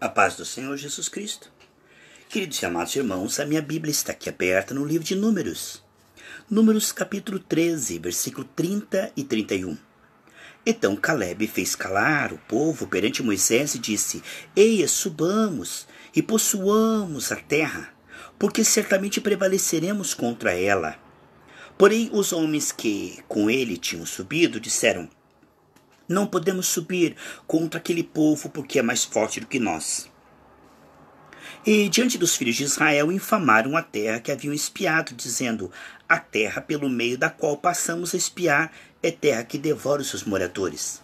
A paz do Senhor Jesus Cristo. Queridos e amados irmãos, a minha Bíblia está aqui aberta no livro de Números. Números capítulo 13, versículo 30 e 31. Então Caleb fez calar o povo perante Moisés e disse: Eia, subamos e possuamos a terra, porque certamente prevaleceremos contra ela. Porém, os homens que com ele tinham subido disseram: não podemos subir contra aquele povo porque é mais forte do que nós. E diante dos filhos de Israel infamaram a terra que haviam espiado, dizendo: A terra pelo meio da qual passamos a espiar é terra que devora os seus moradores.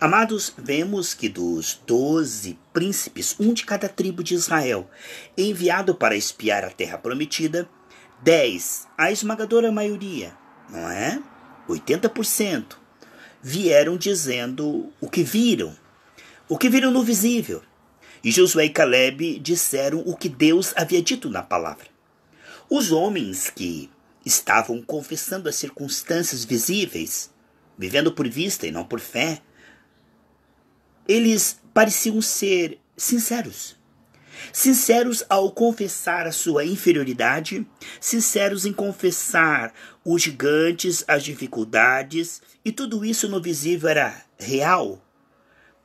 Amados, vemos que dos doze príncipes, um de cada tribo de Israel, enviado para espiar a terra prometida, dez, a esmagadora maioria, não é? 80%, vieram dizendo o que viram, o que viram no visível. E Josué e Caleb disseram o que Deus havia dito na palavra. Os homens que estavam confessando as circunstâncias visíveis, vivendo por vista e não por fé, eles pareciam ser sinceros. Sinceros ao confessar a sua inferioridade, sinceros em confessar os gigantes, as dificuldades e tudo isso no visível era real?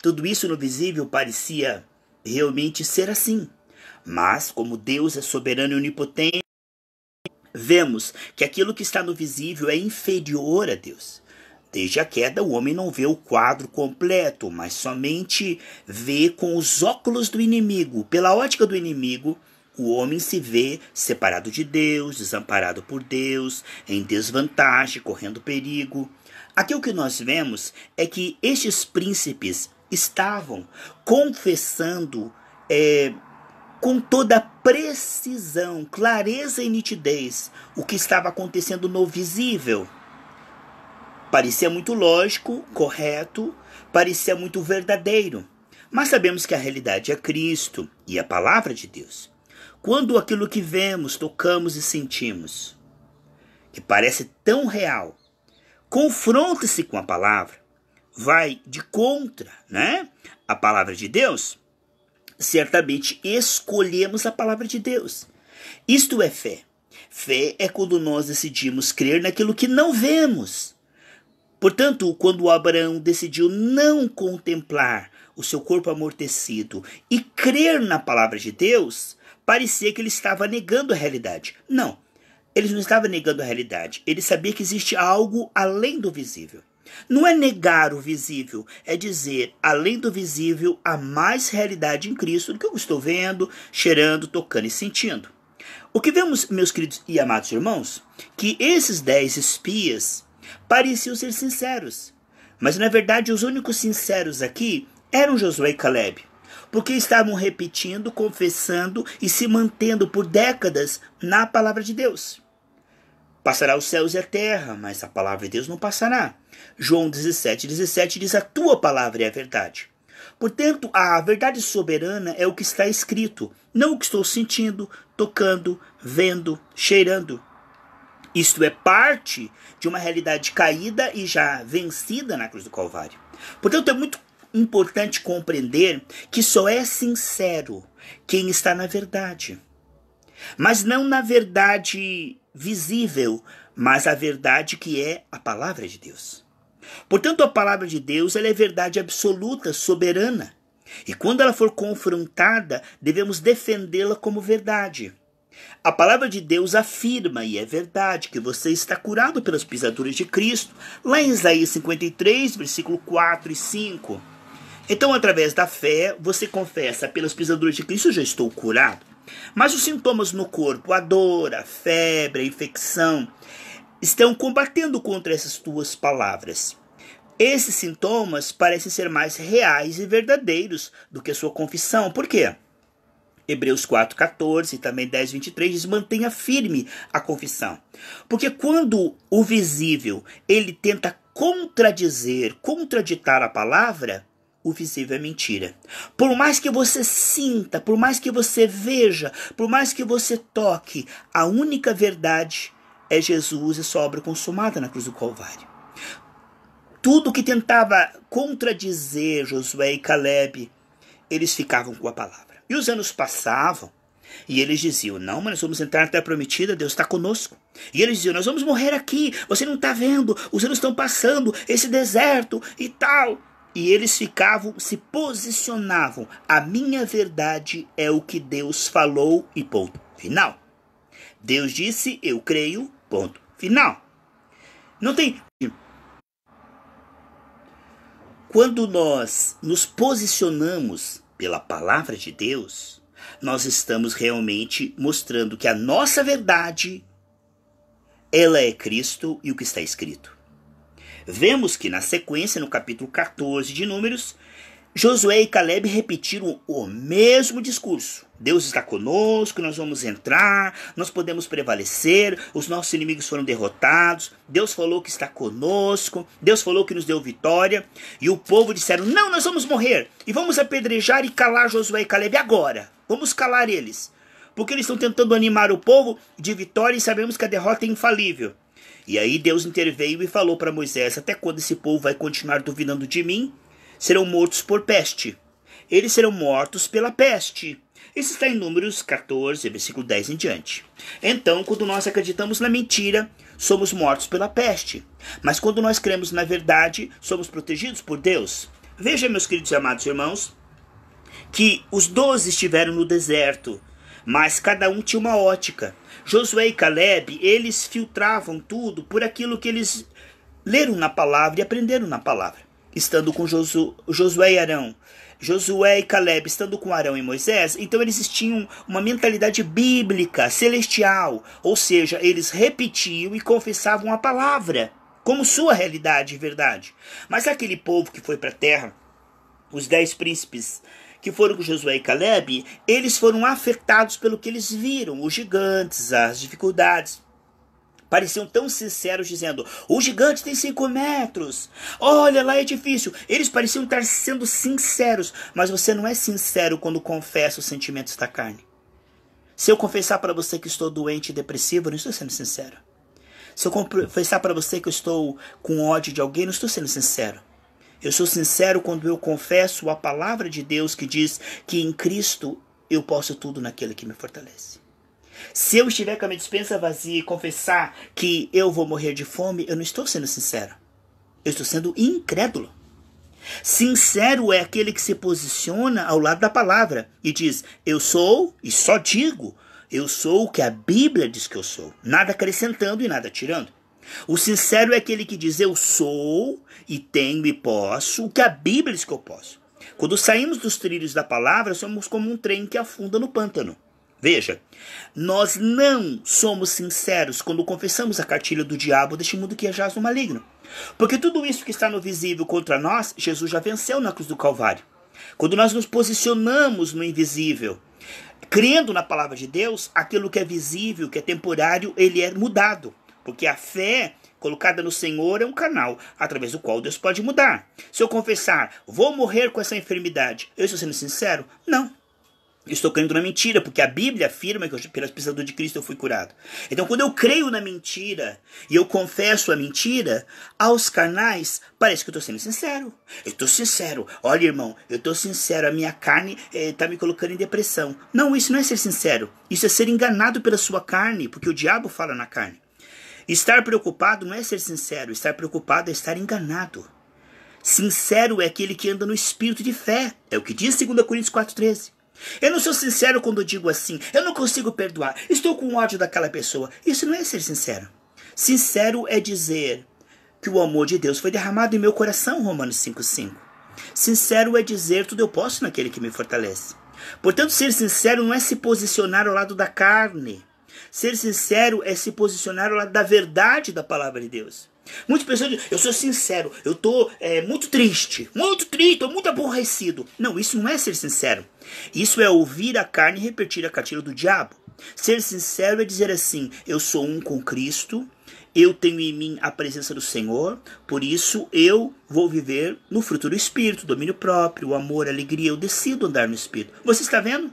Tudo isso no visível parecia realmente ser assim. Mas, como Deus é soberano e onipotente, vemos que aquilo que está no visível é inferior a Deus. Desde a queda, o homem não vê o quadro completo, mas somente vê com os óculos do inimigo. Pela ótica do inimigo, o homem se vê separado de Deus, desamparado por Deus, em desvantagem, correndo perigo. Aqui o que nós vemos é que estes príncipes estavam confessando é, com toda precisão, clareza e nitidez o que estava acontecendo no visível. Parecia muito lógico, correto, parecia muito verdadeiro. Mas sabemos que a realidade é Cristo e a palavra de Deus. Quando aquilo que vemos, tocamos e sentimos, que parece tão real, confronta-se com a palavra, vai de contra, né? A palavra de Deus, certamente escolhemos a palavra de Deus. Isto é fé. Fé é quando nós decidimos crer naquilo que não vemos. Portanto, quando Abraão decidiu não contemplar o seu corpo amortecido e crer na palavra de Deus, parecia que ele estava negando a realidade. Não, ele não estava negando a realidade. Ele sabia que existe algo além do visível. Não é negar o visível, é dizer, além do visível, há mais realidade em Cristo do que eu estou vendo, cheirando, tocando e sentindo. O que vemos, meus queridos e amados irmãos, que esses dez espias pareciam ser sinceros. Mas na verdade, os únicos sinceros aqui eram Josué e Caleb, porque estavam repetindo, confessando e se mantendo por décadas na palavra de Deus. Passará os céus e a terra, mas a palavra de Deus não passará. João 17, 17 diz: A tua palavra é a verdade. Portanto, a verdade soberana é o que está escrito, não o que estou sentindo, tocando, vendo, cheirando. Isto é parte de uma realidade caída e já vencida na cruz do Calvário. Portanto, é muito importante compreender que só é sincero quem está na verdade. Mas não na verdade visível, mas a verdade que é a palavra de Deus. Portanto, a palavra de Deus ela é verdade absoluta, soberana. E quando ela for confrontada, devemos defendê-la como verdade. A palavra de Deus afirma, e é verdade, que você está curado pelas pisaduras de Cristo, lá em Isaías 53, versículo 4 e 5. Então, através da fé, você confessa: pelas pisaduras de Cristo eu já estou curado. Mas os sintomas no corpo, a dor, a febre, a infecção, estão combatendo contra essas tuas palavras. Esses sintomas parecem ser mais reais e verdadeiros do que a sua confissão. Por quê? Hebreus 4,14 e também 23 diz: mantenha firme a confissão. Porque quando o visível ele tenta contradizer, contraditar a palavra, o visível é mentira. Por mais que você sinta, por mais que você veja, por mais que você toque, a única verdade é Jesus e sua obra consumada na cruz do Calvário. Tudo que tentava contradizer Josué e Caleb, eles ficavam com a palavra. E os anos passavam, e eles diziam: Não, mas nós vamos entrar na terra prometida, Deus está conosco. E eles diziam: Nós vamos morrer aqui, você não está vendo, os anos estão passando, esse deserto e tal. E eles ficavam, se posicionavam. A minha verdade é o que Deus falou e ponto final. Deus disse, eu creio, ponto final. Não tem. Quando nós nos posicionamos pela palavra de Deus, nós estamos realmente mostrando que a nossa verdade ela é Cristo e o que está escrito. Vemos que, na sequência, no capítulo 14 de Números, Josué e Caleb repetiram o mesmo discurso. Deus está conosco, nós vamos entrar, nós podemos prevalecer, os nossos inimigos foram derrotados, Deus falou que está conosco, Deus falou que nos deu vitória, e o povo disseram: Não, nós vamos morrer, e vamos apedrejar e calar Josué e Caleb agora, vamos calar eles, porque eles estão tentando animar o povo de vitória e sabemos que a derrota é infalível. E aí Deus interveio e falou para Moisés: Até quando esse povo vai continuar duvidando de mim? Serão mortos por peste. Eles serão mortos pela peste. Isso está em Números 14, versículo 10 em diante. Então, quando nós acreditamos na mentira, somos mortos pela peste. Mas quando nós cremos na verdade, somos protegidos por Deus. Veja, meus queridos e amados irmãos, que os doze estiveram no deserto, mas cada um tinha uma ótica. Josué e Caleb, eles filtravam tudo por aquilo que eles leram na palavra e aprenderam na palavra. Estando com Josué e Arão, Josué e Caleb estando com Arão e Moisés, então eles tinham uma mentalidade bíblica, celestial, ou seja, eles repetiam e confessavam a palavra como sua realidade e verdade. Mas aquele povo que foi para a terra, os dez príncipes que foram com Josué e Caleb, eles foram afetados pelo que eles viram, os gigantes, as dificuldades. Pareciam tão sinceros, dizendo: O gigante tem cinco metros. Olha lá, é difícil. Eles pareciam estar sendo sinceros, mas você não é sincero quando confessa os sentimentos da carne. Se eu confessar para você que estou doente e depressivo, não estou sendo sincero. Se eu confessar para você que eu estou com ódio de alguém, não estou sendo sincero. Eu sou sincero quando eu confesso a palavra de Deus que diz que em Cristo eu posso tudo naquele que me fortalece. Se eu estiver com a minha dispensa vazia e confessar que eu vou morrer de fome, eu não estou sendo sincero. Eu estou sendo incrédulo. Sincero é aquele que se posiciona ao lado da palavra e diz: Eu sou e só digo, eu sou o que a Bíblia diz que eu sou, nada acrescentando e nada tirando. O sincero é aquele que diz eu sou e tenho e posso o que a Bíblia diz que eu posso. Quando saímos dos trilhos da palavra, somos como um trem que afunda no pântano. Veja, nós não somos sinceros quando confessamos a cartilha do diabo deste mundo que é jaz no maligno. Porque tudo isso que está no visível contra nós, Jesus já venceu na cruz do Calvário. Quando nós nos posicionamos no invisível, crendo na palavra de Deus, aquilo que é visível, que é temporário, ele é mudado. Porque a fé colocada no Senhor é um canal através do qual Deus pode mudar. Se eu confessar, vou morrer com essa enfermidade, eu estou sendo sincero? Não. estou crendo na mentira, porque a Bíblia afirma que pelas pisaduras de Cristo eu fui curado. Então, quando eu creio na mentira e eu confesso a mentira, aos carnais parece que eu estou sendo sincero. Eu estou sincero. Olha, irmão, eu estou sincero. A minha carne está eh, me colocando em depressão. Não, isso não é ser sincero. Isso é ser enganado pela sua carne, porque o diabo fala na carne. Estar preocupado não é ser sincero, estar preocupado é estar enganado. Sincero é aquele que anda no espírito de fé, é o que diz 2 Coríntios 4,13. Eu não sou sincero quando digo assim, eu não consigo perdoar, estou com ódio daquela pessoa. Isso não é ser sincero. Sincero é dizer que o amor de Deus foi derramado em meu coração, Romanos 5,5. Sincero é dizer tudo eu posso naquele que me fortalece. Portanto, ser sincero não é se posicionar ao lado da carne, Ser sincero é se posicionar ao lado da verdade da palavra de Deus. Muitas pessoas dizem, eu sou sincero, eu estou é, muito triste, muito triste, estou muito aborrecido. Não, isso não é ser sincero. Isso é ouvir a carne e repetir a cartilha do diabo. Ser sincero é dizer assim: eu sou um com Cristo, eu tenho em mim a presença do Senhor, por isso eu vou viver no fruto do Espírito, domínio próprio, amor, alegria, eu decido andar no Espírito. Você está vendo?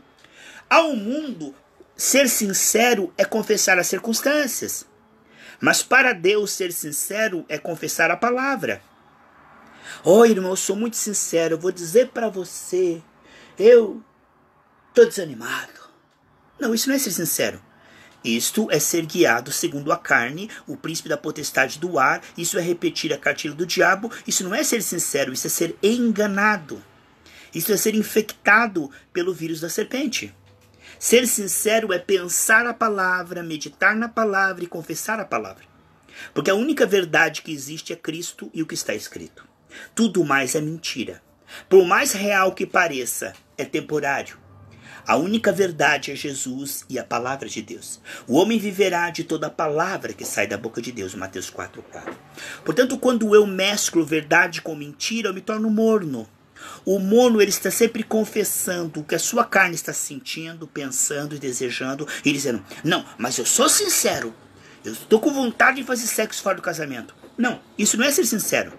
Há um mundo Ser sincero é confessar as circunstâncias. Mas para Deus ser sincero é confessar a palavra. Oh, irmão, eu sou muito sincero, eu vou dizer para você, eu estou desanimado. Não, isso não é ser sincero. Isto é ser guiado segundo a carne, o príncipe da potestade do ar, isso é repetir a cartilha do diabo, isso não é ser sincero, isso é ser enganado. Isso é ser infectado pelo vírus da serpente. Ser sincero é pensar a palavra, meditar na palavra e confessar a palavra. Porque a única verdade que existe é Cristo e o que está escrito. Tudo mais é mentira. Por mais real que pareça, é temporário. A única verdade é Jesus e a palavra de Deus. O homem viverá de toda a palavra que sai da boca de Deus. Mateus 4,4. Portanto, quando eu mesclo verdade com mentira, eu me torno morno. O mono ele está sempre confessando o que a sua carne está sentindo, pensando e desejando e dizendo: "Não, mas eu sou sincero. Eu estou com vontade de fazer sexo fora do casamento". Não, isso não é ser sincero.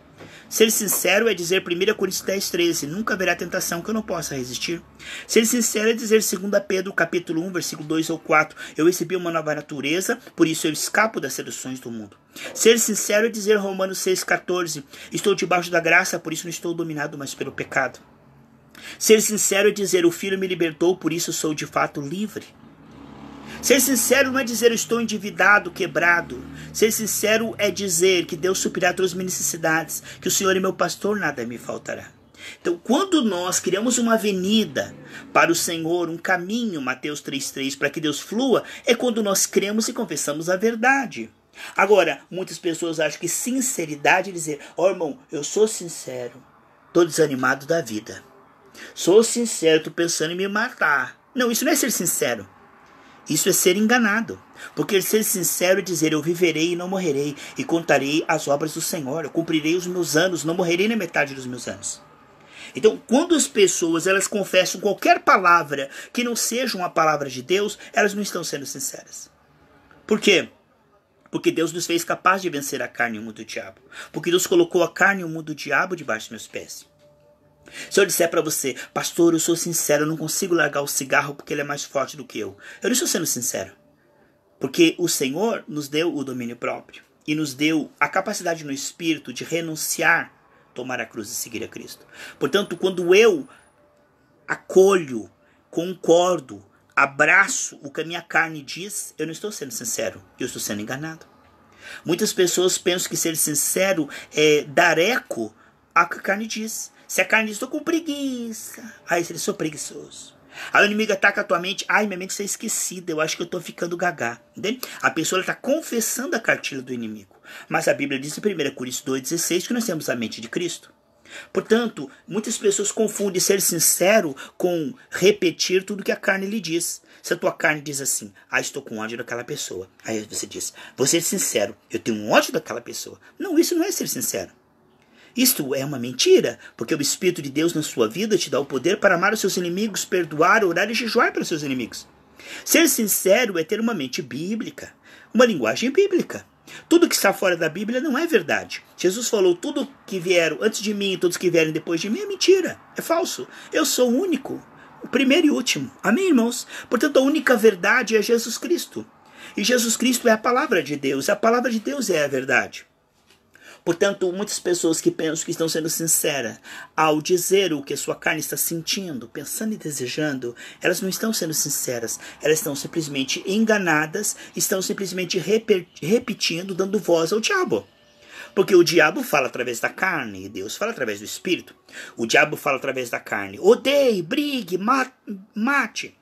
Ser sincero é dizer 1 Coríntios 10, 13, nunca haverá tentação que eu não possa resistir. Ser sincero é dizer 2 Pedro capítulo 1, versículo 2 ou 4, eu recebi uma nova natureza, por isso eu escapo das seduções do mundo. Ser sincero é dizer Romanos 6, 14, estou debaixo da graça, por isso não estou dominado mais pelo pecado. Ser sincero é dizer o filho me libertou, por isso sou de fato livre. Ser sincero não é dizer eu estou endividado, quebrado. Ser sincero é dizer que Deus suprirá todas as minhas necessidades, que o Senhor é meu pastor, nada me faltará. Então, quando nós criamos uma avenida para o Senhor, um caminho, Mateus 3,3, para que Deus flua, é quando nós cremos e confessamos a verdade. Agora, muitas pessoas acham que sinceridade é dizer: Ó oh, irmão, eu sou sincero, estou desanimado da vida. Sou sincero, estou pensando em me matar. Não, isso não é ser sincero. Isso é ser enganado. Porque ser sincero é dizer: Eu viverei e não morrerei, e contarei as obras do Senhor, eu cumprirei os meus anos, não morrerei na metade dos meus anos. Então, quando as pessoas elas confessam qualquer palavra que não seja uma palavra de Deus, elas não estão sendo sinceras. Por quê? Porque Deus nos fez capaz de vencer a carne e o mundo do diabo. Porque Deus colocou a carne e o mundo do diabo debaixo dos meus pés. Se eu disser para você, pastor, eu sou sincero, eu não consigo largar o cigarro porque ele é mais forte do que eu. Eu não estou sendo sincero. Porque o Senhor nos deu o domínio próprio e nos deu a capacidade no espírito de renunciar, tomar a cruz e seguir a Cristo. Portanto, quando eu acolho, concordo, abraço o que a minha carne diz, eu não estou sendo sincero, eu estou sendo enganado. Muitas pessoas pensam que ser sincero é dar eco ao que a carne diz. Se a é carne, estou com preguiça. Aí você diz, sou preguiçoso. Aí o inimigo ataca a tua mente. Ai, minha mente está esquecida. Eu acho que eu estou ficando gaga. Entende? A pessoa está confessando a cartilha do inimigo. Mas a Bíblia diz em 1 Coríntios 2,16 que nós temos a mente de Cristo. Portanto, muitas pessoas confundem ser sincero com repetir tudo que a carne lhe diz. Se a tua carne diz assim, ah, estou com ódio daquela pessoa. Aí você diz, vou ser sincero, eu tenho um ódio daquela pessoa. Não, isso não é ser sincero. Isto é uma mentira, porque o Espírito de Deus na sua vida te dá o poder para amar os seus inimigos, perdoar, orar e jejuar para os seus inimigos. Ser sincero é ter uma mente bíblica, uma linguagem bíblica. Tudo que está fora da Bíblia não é verdade. Jesus falou: tudo que vieram antes de mim e todos que vierem depois de mim é mentira, é falso. Eu sou o único, o primeiro e último. Amém, irmãos? Portanto, a única verdade é Jesus Cristo. E Jesus Cristo é a palavra de Deus, a palavra de Deus é a verdade. Portanto, muitas pessoas que pensam que estão sendo sinceras ao dizer o que sua carne está sentindo, pensando e desejando, elas não estão sendo sinceras, elas estão simplesmente enganadas, estão simplesmente repetindo, dando voz ao diabo. Porque o diabo fala através da carne e Deus fala através do espírito. O diabo fala através da carne: odeie, brigue, mate.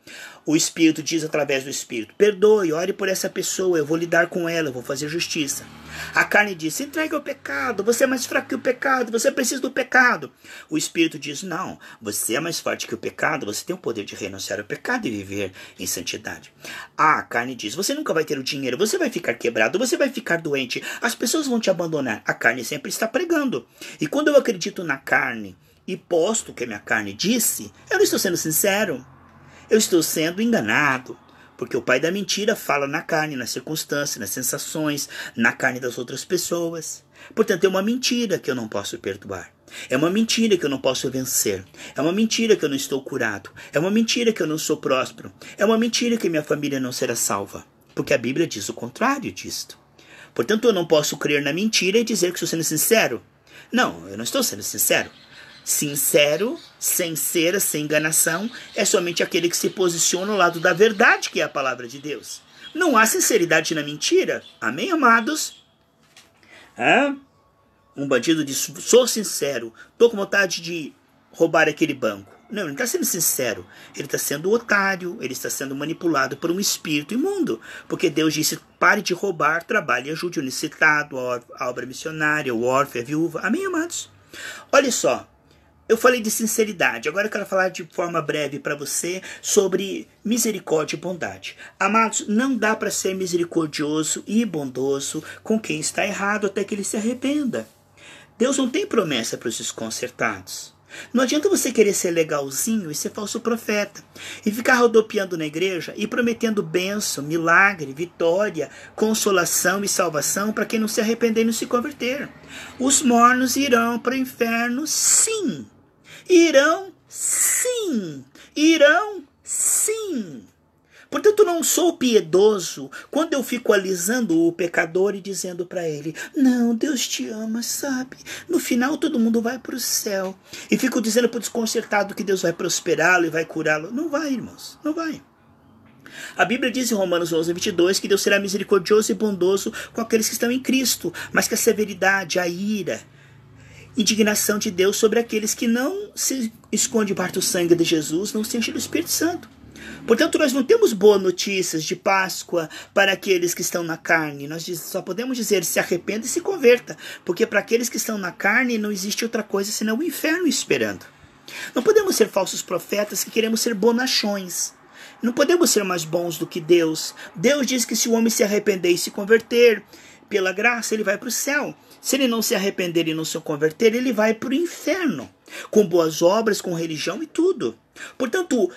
O espírito diz através do espírito: perdoe, ore por essa pessoa, eu vou lidar com ela, eu vou fazer justiça. A carne diz: entregue ao pecado, você é mais fraco que o pecado, você precisa do pecado. O espírito diz: não, você é mais forte que o pecado, você tem o poder de renunciar ao pecado e viver em santidade. A carne diz: você nunca vai ter o dinheiro, você vai ficar quebrado, você vai ficar doente, as pessoas vão te abandonar. A carne sempre está pregando. E quando eu acredito na carne e posto o que a minha carne disse, eu não estou sendo sincero, eu estou sendo enganado. Porque o pai da mentira fala na carne, nas circunstâncias, nas sensações, na carne das outras pessoas. Portanto, é uma mentira que eu não posso perdoar. É uma mentira que eu não posso vencer. É uma mentira que eu não estou curado. É uma mentira que eu não sou próspero. É uma mentira que minha família não será salva. Porque a Bíblia diz o contrário disto. Portanto, eu não posso crer na mentira e dizer que estou sendo sincero. Não, eu não estou sendo sincero. Sincero, sem cera, sem enganação, é somente aquele que se posiciona ao lado da verdade, que é a palavra de Deus. Não há sinceridade na mentira. Amém, amados? Hã? Um bandido diz: sou sincero, tô com vontade de roubar aquele banco. Não, ele não está sendo sincero. Ele está sendo otário, ele está sendo manipulado por um espírito imundo. Porque Deus disse: pare de roubar, trabalhe e ajude o necessitado, a obra missionária, o órfão, a viúva. Amém, amados? Olha só, eu falei de sinceridade, agora eu quero falar de forma breve para você sobre misericórdia e bondade. Amados, não dá para ser misericordioso e bondoso com quem está errado até que ele se arrependa. Deus não tem promessa para os desconcertados. Não adianta você querer ser legalzinho e ser falso profeta, e ficar rodopiando na igreja e prometendo bênção, milagre, vitória, consolação e salvação para quem não se arrepender e não se converter. Os mornos irão para o inferno, sim irão sim, irão sim. Portanto, não sou piedoso quando eu fico alisando o pecador e dizendo para ele: Não, Deus te ama, sabe? No final todo mundo vai para o céu. E fico dizendo para o desconcertado que Deus vai prosperá-lo e vai curá-lo. Não vai, irmãos, não vai. A Bíblia diz em Romanos 11, 22 que Deus será misericordioso e bondoso com aqueles que estão em Cristo, mas que a severidade, a ira, indignação de Deus sobre aqueles que não se esconde parte do sangue de Jesus, não se enchem do Espírito Santo. Portanto, nós não temos boas notícias de Páscoa para aqueles que estão na carne. Nós só podemos dizer se arrependa e se converta, porque para aqueles que estão na carne não existe outra coisa senão o inferno esperando. Não podemos ser falsos profetas que queremos ser bonachões. Não podemos ser mais bons do que Deus. Deus diz que se o homem se arrepender e se converter, pela graça ele vai para o céu. Se ele não se arrepender e não se converter, ele vai para o inferno, com boas obras, com religião e tudo. Portanto,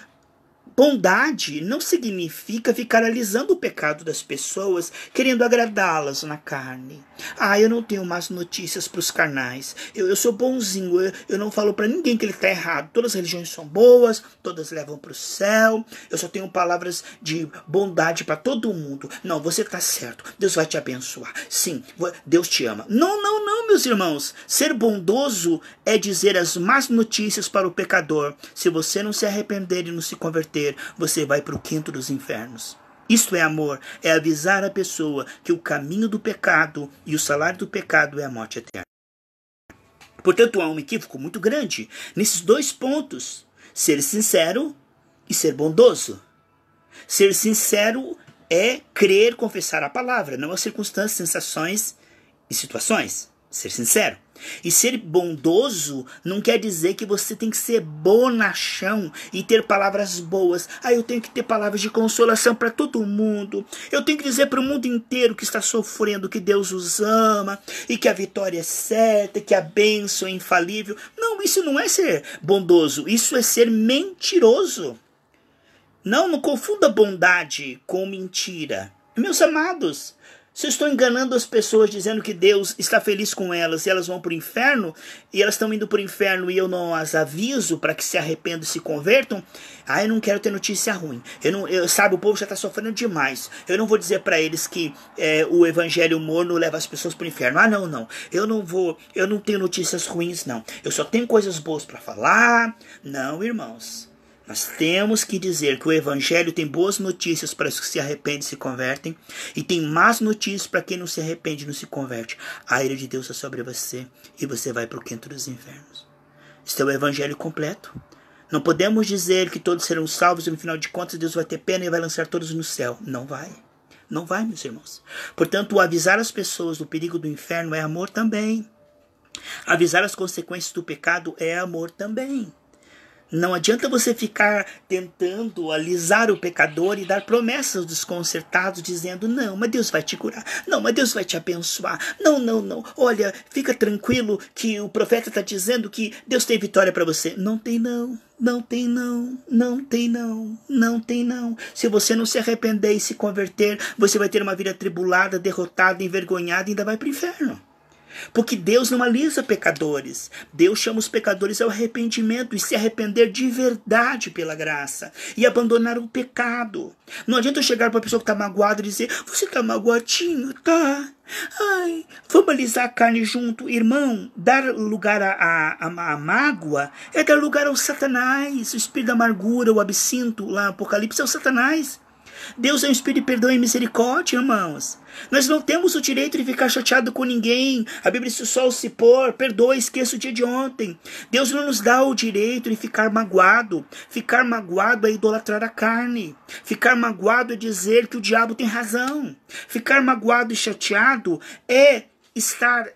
Bondade não significa ficar alisando o pecado das pessoas, querendo agradá-las na carne. Ah, eu não tenho mais notícias para os carnais. Eu, eu sou bonzinho, eu, eu não falo para ninguém que ele está errado. Todas as religiões são boas, todas levam para o céu. Eu só tenho palavras de bondade para todo mundo. Não, você está certo. Deus vai te abençoar. Sim, Deus te ama. Não, não, não, meus irmãos. Ser bondoso é dizer as más notícias para o pecador. Se você não se arrepender e não se converter, morrer, você vai para o quinto dos infernos. Isto é amor, é avisar a pessoa que o caminho do pecado e o salário do pecado é a morte eterna. Portanto, há um equívoco muito grande nesses dois pontos: ser sincero e ser bondoso. Ser sincero é crer, confessar a palavra, não as circunstâncias, sensações e situações. Ser sincero. E ser bondoso não quer dizer que você tem que ser bonachão e ter palavras boas. Ah, eu tenho que ter palavras de consolação para todo mundo. Eu tenho que dizer para o mundo inteiro que está sofrendo que Deus os ama e que a vitória é certa, que a bênção é infalível. Não, isso não é ser bondoso, isso é ser mentiroso. Não, não confunda bondade com mentira. Meus amados, se eu estou enganando as pessoas dizendo que Deus está feliz com elas e elas vão para o inferno, e elas estão indo para o inferno e eu não as aviso para que se arrependam e se convertam, aí ah, eu não quero ter notícia ruim. Eu não, eu, sabe, o povo já está sofrendo demais. Eu não vou dizer para eles que é, o evangelho morno leva as pessoas para o inferno. Ah, não, não. Eu não vou, eu não tenho notícias ruins, não. Eu só tenho coisas boas para falar. Não, irmãos. Nós temos que dizer que o Evangelho tem boas notícias para os que se arrependem e se convertem, e tem más notícias para quem não se arrepende e não se converte. A ira de Deus é sobre você, e você vai para o quinto dos infernos. Este é o Evangelho completo. Não podemos dizer que todos serão salvos e no final de contas Deus vai ter pena e vai lançar todos no céu. Não vai. Não vai, meus irmãos. Portanto, avisar as pessoas do perigo do inferno é amor também. Avisar as consequências do pecado é amor também. Não adianta você ficar tentando alisar o pecador e dar promessas desconcertados, dizendo: não, mas Deus vai te curar, não, mas Deus vai te abençoar, não, não, não. Olha, fica tranquilo que o profeta está dizendo que Deus tem vitória para você. Não tem, não. Não tem não, não tem não, não tem não. Se você não se arrepender e se converter, você vai ter uma vida tribulada, derrotada, envergonhada e ainda vai para o inferno. Porque Deus não alisa pecadores. Deus chama os pecadores ao arrependimento e se arrepender de verdade pela graça e abandonar o pecado. Não adianta eu chegar para a pessoa que está magoada e dizer: Você está magoadinho? Tá. Ai, vamos alisar a carne junto. Irmão, dar lugar à a, a, a, mágoa é dar lugar ao Satanás. O espírito da amargura, o absinto, lá Apocalipse, é o Satanás. Deus é um espírito de perdão e misericórdia, irmãos. Nós não temos o direito de ficar chateado com ninguém. A Bíblia diz: se o sol se pôr, perdoa, esqueça o dia de ontem. Deus não nos dá o direito de ficar magoado. Ficar magoado é idolatrar a carne. Ficar magoado é dizer que o diabo tem razão. Ficar magoado e chateado é estar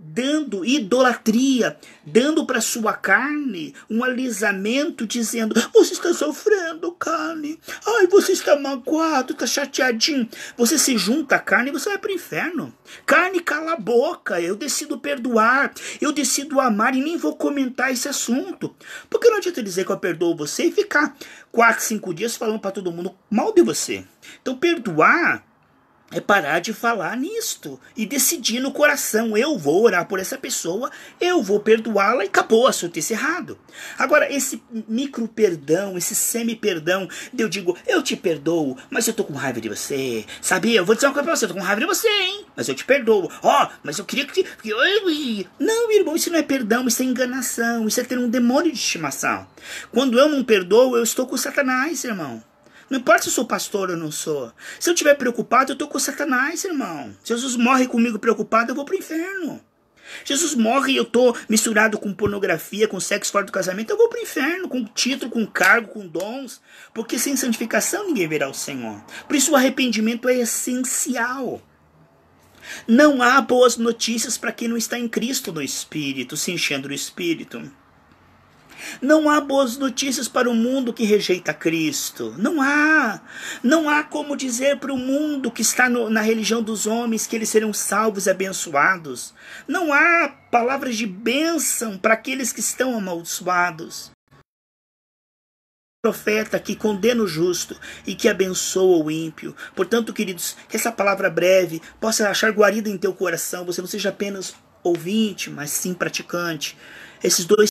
dando idolatria, dando para sua carne um alisamento, dizendo: Você está sofrendo, carne. Ai, você está magoado, está chateadinho. Você se junta à carne e você vai para o inferno. Carne, cala a boca. Eu decido perdoar, eu decido amar e nem vou comentar esse assunto. Porque não adianta dizer que eu perdoo você e ficar quatro, cinco dias falando para todo mundo mal de você. Então, perdoar é parar de falar nisto e decidir no coração: eu vou orar por essa pessoa, eu vou perdoá-la e acabou a sua ter errado. Agora, esse micro perdão, esse semi-perdão, eu digo: eu te perdoo, mas eu tô com raiva de você. Sabia? Eu vou dizer uma coisa pra você: eu tô com raiva de você, hein? Mas eu te perdoo. Ó, oh, mas eu queria que. Não, irmão, isso não é perdão, isso é enganação, isso é ter um demônio de estimação. Quando eu não perdoo, eu estou com Satanás, irmão. Não importa se eu sou pastor ou não sou. Se eu estiver preocupado, eu estou com Satanás, irmão. Jesus morre comigo preocupado, eu vou para o inferno. Jesus morre e eu estou misturado com pornografia, com sexo fora do casamento, eu vou para o inferno, com título, com cargo, com dons, porque sem santificação ninguém verá o Senhor. Por isso o arrependimento é essencial. Não há boas notícias para quem não está em Cristo no Espírito, se enchendo do Espírito. Não há boas notícias para o mundo que rejeita Cristo. Não há. Não há como dizer para o mundo que está no, na religião dos homens que eles serão salvos e abençoados. Não há palavras de bênção para aqueles que estão amaldiçoados. Profeta que condena o justo e que abençoa o ímpio. Portanto, queridos, que essa palavra breve possa achar guarida em teu coração. Você não seja apenas ouvinte, mas sim praticante. Esses dois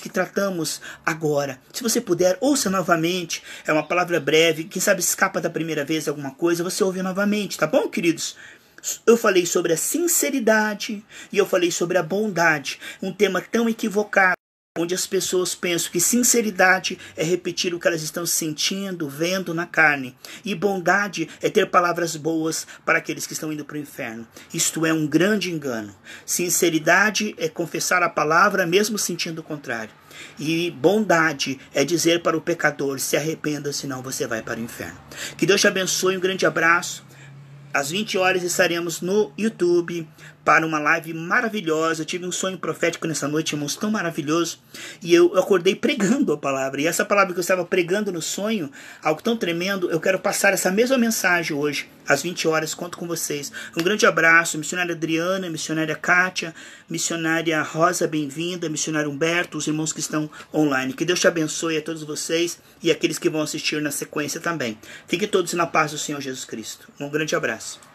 que tratamos agora. Se você puder, ouça novamente. É uma palavra breve, quem sabe escapa da primeira vez alguma coisa, você ouve novamente, tá bom, queridos? Eu falei sobre a sinceridade e eu falei sobre a bondade, um tema tão equivocado onde as pessoas pensam que sinceridade é repetir o que elas estão sentindo, vendo na carne, e bondade é ter palavras boas para aqueles que estão indo para o inferno. Isto é um grande engano. Sinceridade é confessar a palavra mesmo sentindo o contrário, e bondade é dizer para o pecador: se arrependa, senão você vai para o inferno. Que Deus te abençoe, um grande abraço. Às 20 horas estaremos no YouTube para uma live maravilhosa. Eu tive um sonho profético nessa noite, irmãos, tão maravilhoso. E eu acordei pregando a palavra. E essa palavra que eu estava pregando no sonho, algo tão tremendo, eu quero passar essa mesma mensagem hoje, às 20 horas. Conto com vocês. Um grande abraço, missionária Adriana, missionária Kátia, missionária Rosa, bem-vinda, missionário Humberto, os irmãos que estão online. Que Deus te abençoe a todos vocês e aqueles que vão assistir na sequência também. Fiquem todos na paz do Senhor Jesus Cristo. Um grande abraço.